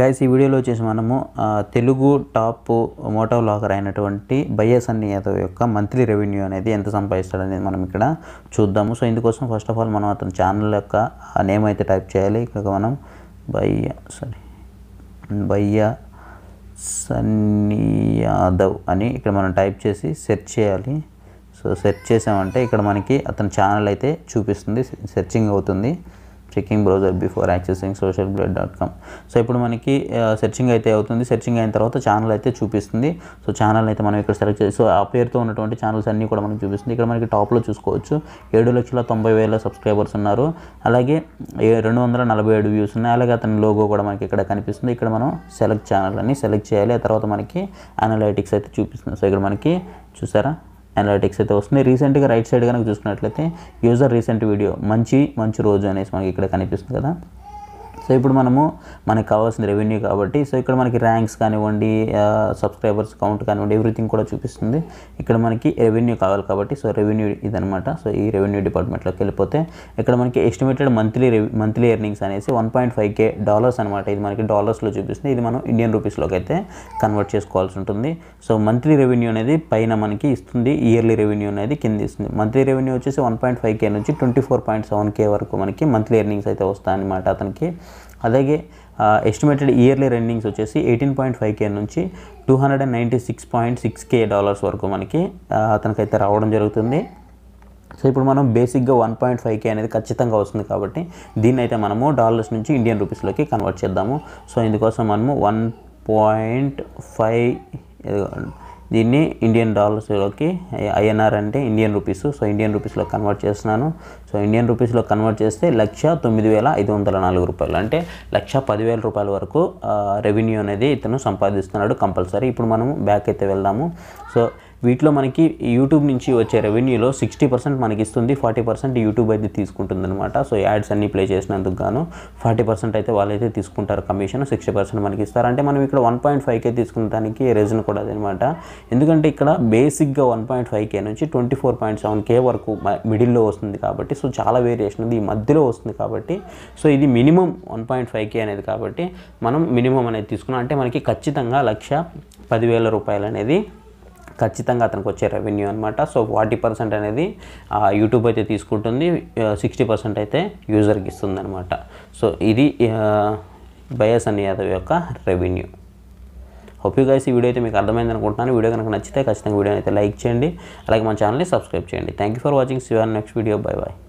guys ఈ వీడియోలో వచ్చేసి మనము తెలుగు టాప్ మోటో లాకర్ అయినటువంటి బయ్యసన్ని యాదవ్ యొక్క మంత్లీ రెవెన్యూ అనేది ఎంత సంపాదిస్తాడనేది మనం ఇక్కడ చూద్దాము సో ఇందుకోసం ఫస్ట్ ఆఫ్ ఆల్ మనం అతని ఛానల్ యొక్క నేమ్ అయితే టైప్ చేయాలి ఇక్కడ మనం బయ్య సారీ బయ్య సన్నీ యాదవ్ అని ఇక్కడ మనం టైప్ చేసి సెర్చ్ చేయాలి సో సెర్చ్ చేసామంటే ఇక్కడ మనకి అతని ఛానల్ అయితే చూపిస్తుంది సెర్చింగ్ అవుతుంది checking browser before accessing social blade dot com so ఇప్పుడు మనకి సెర్చింగ్ అయితే అవుతుంది సెర్చింగ్ అయిన తర్వాత ఛానల్ అయితే చూపిస్తుంది సో ఛానల్ అయితే మనం ఇక్కడ సెలెక్ట్ చేసి సో ఆ పేరుతో ఉన్నటువంటి ఛానల్స్ అన్నీ కూడా మనకి చూపిస్తుంది ఇక్కడ మనకి టాప్లో చూసుకోవచ్చు ఏడు లక్షల తొంభై వేల సబ్స్క్రైబర్స్ ఉన్నారు అలాగే రెండు వందల నలభై ఏడు వ్యూస్ ఉన్నాయి అలాగే అతని లోగో కూడా మనకి ఇక్కడ కనిపిస్తుంది ఇక్కడ మనం సెలెక్ట్ ఛానల్ అని సెలెక్ట్ చేయాలి ఆ తర్వాత మనకి అనలైటిక్స్ అయితే చూపిస్తుంది సో ఇక్కడ మనకి చూసారా అనలిటిక్స్ అయితే వస్తుంది రీసెంట్గా రైట్ సైడ్ కనుక చూసుకున్నట్లయితే యూజర్ రీసెంట్ వీడియో మంచి మంచి రోజు అనేసి మనకి ఇక్కడ కనిపిస్తుంది కదా సో ఇప్పుడు మనము మనకు కావాల్సిన రెవెన్యూ కాబట్టి సో ఇక్కడ మనకి ర్యాంక్స్ కానివ్వండి సబ్స్క్రైబర్స్ కౌంట్ కానివ్వండి ఎవ్రీథింగ్ కూడా చూపిస్తుంది ఇక్కడ మనకి రెవెన్యూ కావాలి కాబట్టి సో రెవెన్యూ ఇదనమాట సో ఈ రెవెన్యూ డిపార్ట్మెంట్లోకి వెళ్ళిపోతే ఇక్కడ మనకి ఎస్టిమేటెడ్ మంత్లీ మంత్లీ ఎర్నింగ్స్ అనేసి one point five K dollars అనమాట ఇది మనకి డాలర్స్లో చూపిస్తుంది ఇది మనం ఇండియన్ రూపీస్లోకి అయితే కన్వర్ట్ చేసుకోవాల్సి ఉంటుంది సో మంత్లీ రెవెన్యూ అనేది పైన మనకి ఇస్తుంది ఇయర్లీ రెవెన్యూ అనేది కింద ఇస్తుంది మంత్లీ రెవెన్యూ వచ్చేసి వన్ పాయింట్ ఫైవ్ కే నుంచి twenty four point seven K వరకు మనకి మంత్లీ ఎర్నింగ్స్ అయితే వస్తాయన్నమాట అతనికి అలాగే ఎస్టిమేటెడ్ ఇయర్లీ రన్నింగ్స్ వచ్చేసి ఎయిటీన్ పాయింట్ ఫైవ్ కే నుంచి two hundred and ninety six point six K dollars వరకు మనకి అతనికైతే రావడం జరుగుతుంది సో ఇప్పుడు మనం బేసిక్గా వన్ పాయింట్ ఫైవ్ కే అనేది ఖచ్చితంగా వస్తుంది కాబట్టి దీన్ని అయితే మనము డాలర్స్ నుంచి ఇండియన్ రూపీస్లోకి కన్వర్ట్ చేద్దాము సో ఇందుకోసం మనము వన్ పాయింట్ ఫైవ్ దీన్ని ఇండియన్ డాలర్స్లోకి ఐఎన్ఆర్ అంటే ఇండియన్ రూపీస్ సో ఇండియన్ రూపీస్లో కన్వర్ట్ చేస్తున్నాను సో ఇండియన్ రూపీస్లో కన్వర్ట్ చేస్తే లక్ష తొమ్మిది వేల ఐదు వందల నాలుగు రూపాయలు అంటే లక్ష పదివేల రూపాయల వరకు రెవెన్యూ అనేది ఇతను సంపాదిస్తున్నాడు కంపల్సరీ ఇప్పుడు మనం బ్యాక్ అయితే వెళ్దాము సో వీటిలో మనకి యూట్యూబ్ నుంచి వచ్చే రెవెన్యూలో సిక్స్టీ పర్సెంట్ మనకి ఇస్తుంది ఫార్టీ పర్సెంట్ యూట్యూబ్ అయితే తీసుకుంటుంది అనమాట సో యాడ్స్ అన్ని ప్లే చేసినందుకు గాను ఫార్టీ పర్సెంట్ అయితే వాళ్ళైతే తీసుకుంటారు కమిషన్ సిక్స్టీ పర్సెంట్ మనకి ఇస్తారు అంటే మనం ఇక్కడ వన్ పాయింట్ ఫైవ్కే తీసుకున్న దానికి రీజన్ కూడా అనమాట ఎందుకంటే ఇక్కడ బేసిక్గా వన్ పాయింట్ ఫైవ్కే నుంచి twenty four point seven K వరకు మిడిల్లో వస్తుంది కాబట్టి సో చాలా వేరియేషన్ ఉంది ఈ మధ్యలో వస్తుంది కాబట్టి సో ఇది minimum one point five K అనేది కాబట్టి మనం మినిమం అనేది తీసుకున్నాం అంటే మనకి ఖచ్చితంగా లక్ష పదివేల రూపాయలు అనేది ఖచ్చితంగా అతనికి వచ్చే రెవెన్యూ అనమాట సో ఫార్టీ పర్సెంట్ అనేది యూట్యూబ్ అయితే తీసుకుంటుంది సిక్స్టీ పర్సెంట్ అయితే యూజర్కి ఇస్తుంది అనమాట సో ఇది బయస్ అని యాదవ్ యొక్క రెవెన్యూ హోప్ యూ గైస్ ఈ వీడియో అయితే మీకు అర్థమైంది అనుకుంటున్నాను వీడియో కనుక నచ్చితే ఖచ్చితంగా వీడియో అయితే లైక్ చేయండి అలాగే మన ఛానల్ని సబ్స్క్రైబ్ చేయండి థ్యాంక్ యూ ఫర్ వాచింగ్ సివర్ నెక్స్ట్ వీడియో బై బాయ్